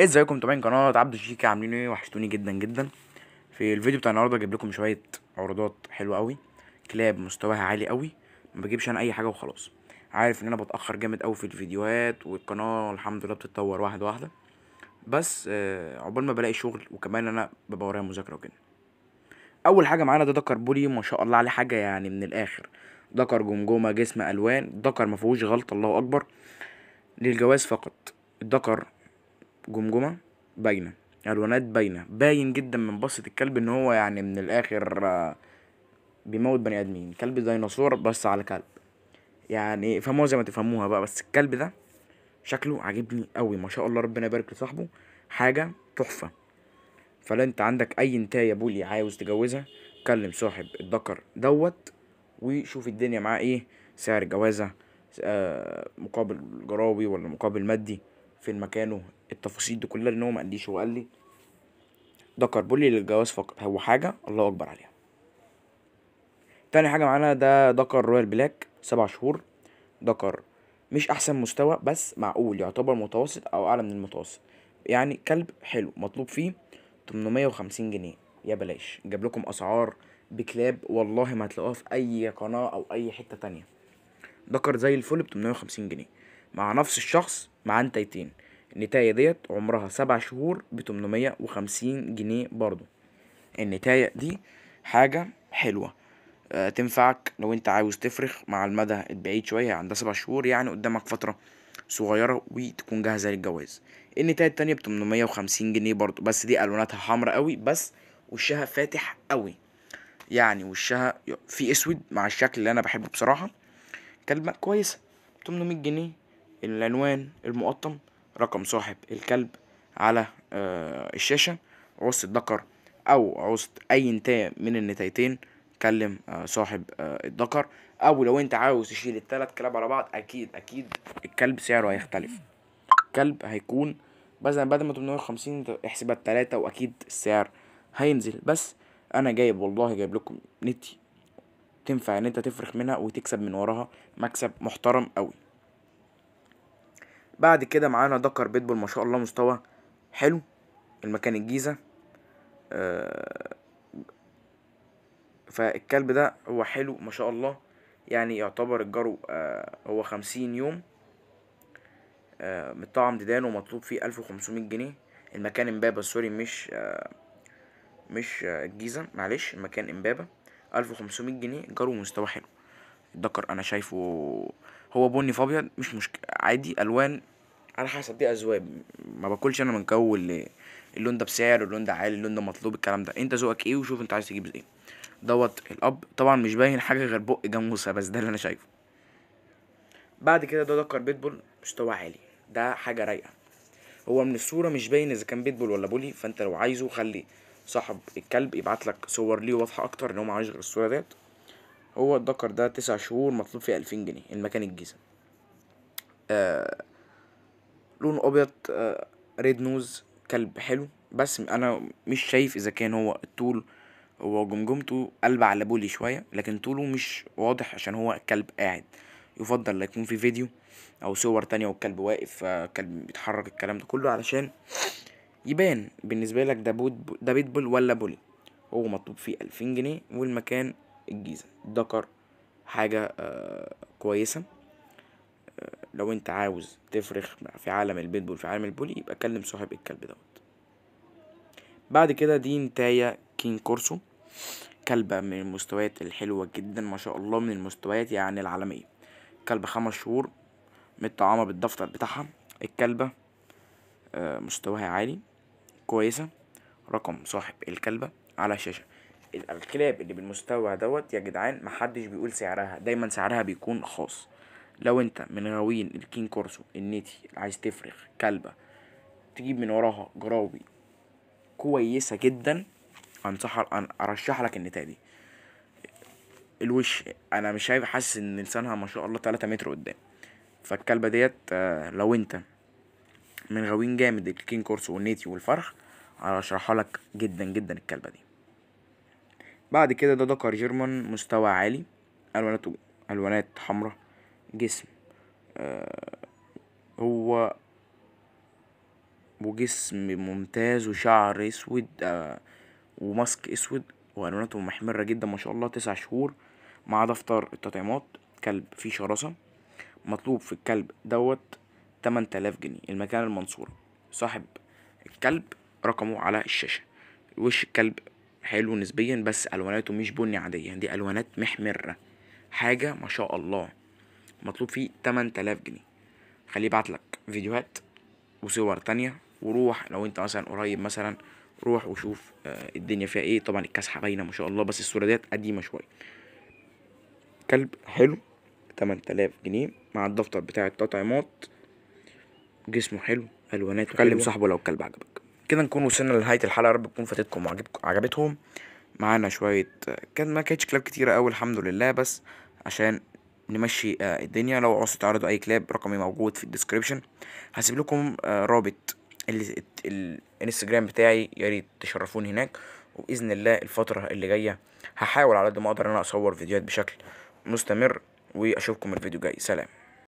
ايه ازيكم متابعين قناه عبد الشيك عاملين ايه وحشتوني جدا جدا في الفيديو بتاع النهارده اجيب لكم شويه عروضات حلوه قوي كلاب مستواها عالي قوي ما بجيبش انا اي حاجه وخلاص عارف ان انا بتاخر جامد قوي في الفيديوهات والقناه الحمد لله بتتطور واحده واحده بس آه، عقبال ما بلاقي شغل وكمان انا ببقى ورايا مذاكره وكده اول حاجه معانا ده دكر بولي ما شاء الله عليه حاجه يعني من الاخر دكر جمجمه جسم الوان دكر ما فيهوش غلط الله اكبر للجواز فقط الدكر جمجمه باينه الوانات باينه باين جدا من بصه الكلب ان هو يعني من الاخر آه، بيموت بني ادمين كلب ديناصور بس على كلب يعني فهموها زي ما تفهموها بقى بس الكلب ده شكله عاجبني قوي ما شاء الله ربنا يبارك لصاحبه حاجه تحفه فلا انت عندك اي انتايه بولي عاوز تجوزها كلم صاحب الدكر دوت وشوف الدنيا معاه ايه سعر الجوازه آه، مقابل جراوي ولا مقابل مادي فين مكانه التفاصيل دي كلها لان هو ما قاليش هو قال لي ده كربولي للجواز فقط هو حاجه الله اكبر عليها تاني حاجه معانا ده دكر رويال بلاك سبع شهور دكر مش احسن مستوى بس معقول يعتبر متوسط او اعلى من المتوسط يعني كلب حلو مطلوب فيه 850 جنيه يا بلاش جاب لكم اسعار بكلاب والله ما هتلاقوها في اي قناه او اي حته تانية دكر زي الفل ب 850 جنيه مع نفس الشخص مع نتايتين النتاية ديت عمرها سبع شهور بتمنمية وخمسين جنيه برضو النتاية دي حاجة حلوة آه، تنفعك لو انت عاوز تفرخ مع المدى البعيد شوية عندها سبع شهور يعني قدامك فترة صغيرة وتكون جاهزة للجواز النتاية التانية بتمنمية وخمسين جنيه برضو بس دي ألوناتها حمرا قوي بس وشها فاتح قوي يعني وشها في اسود مع الشكل اللي انا بحبه بصراحة كلمة كويسة 800 جنيه العنوان المقطم رقم صاحب الكلب على آه، الشاشة عوزة الدكر أو عوزة أي نتاية من النتايتين كلم آه، صاحب آه، الدكر أو لو أنت عاوز تشيل التلات كلاب على بعض أكيد أكيد الكلب سعره هيختلف الكلب هيكون مثلا بدل ما 850 احسبها التلاتة وأكيد السعر هينزل بس أنا جايب والله جايب لكم نتي تنفع إن أنت تفرخ منها وتكسب من وراها مكسب محترم أوي بعد كده معانا دكر بيتبول ما شاء الله مستوى حلو المكان الجيزة آه، فالكلب ده هو حلو ما شاء الله يعني يعتبر الجرو آه، هو خمسين يوم آه، متطعم ديدان ومطلوب فيه ألف وخمسمية جنيه المكان امبابة سوري مش مش الجيزة معلش المكان امبابة ألف وخمسمية جنيه جرو مستوى حلو الدكر انا شايفه هو بني فابيض مش مشكلة عادي الوان على حسب دي اذواق ما باكلش انا من جو اللي اللون ده بسعر اللون ده عالي اللون ده مطلوب الكلام ده انت ذوقك ايه وشوف انت عايز تجيب ايه دوت الاب طبعا مش باين حاجه غير بق جاموسه بس ده اللي انا شايفه بعد كده ده دكر بيتبول مستوى عالي ده حاجه رايقه هو من الصوره مش باين اذا كان بيتبول ولا بولي فانت لو عايزه خلي صاحب الكلب يبعت لك صور ليه واضحه اكتر ان هو معاش غير الصوره ديت هو الدكر ده تسع شهور مطلوب فيه الفين جنيه المكان الجيزه آه لونه ابيض ريد آه، نوز كلب حلو بس انا مش شايف اذا كان هو الطول هو جمجمته قلب على بولي شوية لكن طوله مش واضح عشان هو كلب قاعد يفضل لا يكون في فيديو او صور تانية والكلب واقف كلب بيتحرك الكلام ده كله علشان يبان بالنسبة لك ده بود ده بيتبول ولا بولي هو مطلوب فيه ألفين جنيه والمكان الجيزة دكر حاجة آه، كويسة لو انت عاوز تفرخ في عالم البيتبول في عالم البولي يبقى كلم صاحب الكلب دوت بعد كده دي نتايا كين كورسو كلبة من المستويات الحلوة جدا ما شاء الله من المستويات يعني العالمية كلبة خمس شهور متطعمة بالدفتر بتاعها الكلبة آه، مستواها عالي كويسة رقم صاحب الكلبة على الشاشة الكلاب اللي بالمستوى دوت يا جدعان محدش بيقول سعرها دايما سعرها بيكون خاص لو انت من غاويين الكين كورسو النتي عايز تفرخ كلبة تجيب من وراها جراوي كويسة جدا انصح ارشح لك النتاية دي الوش انا مش شايف حاسس ان لسانها ما شاء الله 3 متر قدام فالكلبة ديت آه، لو انت من غاويين جامد الكين كورسو والنتي والفرخ ارشحها لك جدا جدا الكلبة دي بعد كده ده دكر جيرمان مستوى عالي الوانات الوانات حمراء جسم آه، هو وجسم ممتاز وشعر اسود آه، وماسك اسود والوانته محمره جدا ما شاء الله تسع شهور مع دفتر افطار التطعيمات كلب فيه شراسه مطلوب في الكلب دوت 8000 جنيه المكان المنصورة صاحب الكلب رقمه على الشاشة وش الكلب حلو نسبيا بس ألواناته مش بني عادية دي ألوانات محمرة حاجة ما شاء الله مطلوب فيه 8000 جنيه خليه يبعت لك فيديوهات وصور تانية وروح لو انت مثلا قريب مثلا روح وشوف آه، الدنيا فيها ايه طبعا الكاسحه باينه ما شاء الله بس الصوره ديت قديمه شويه كلب حلو 8000 جنيه مع الدفتر بتاع التطعيمات جسمه حلو الواناته كلم يعني. صاحبه لو الكلب عجبك كده نكون وصلنا لنهايه الحلقه يا رب تكون فاتتكم وعجبكم عجبتهم معانا شويه كان ما كانتش كلاب كتيره قوي الحمد لله بس عشان نمشي آه، الدنيا لو عاوزوا تعرضوا اي كلاب رقمي موجود في الديسكريبشن هسيب لكم آه، رابط الانستجرام بتاعي يا ريت تشرفوني هناك وباذن الله الفتره اللي جايه هحاول على قد ما اقدر ان انا اصور فيديوهات بشكل مستمر واشوفكم الفيديو الجاي سلام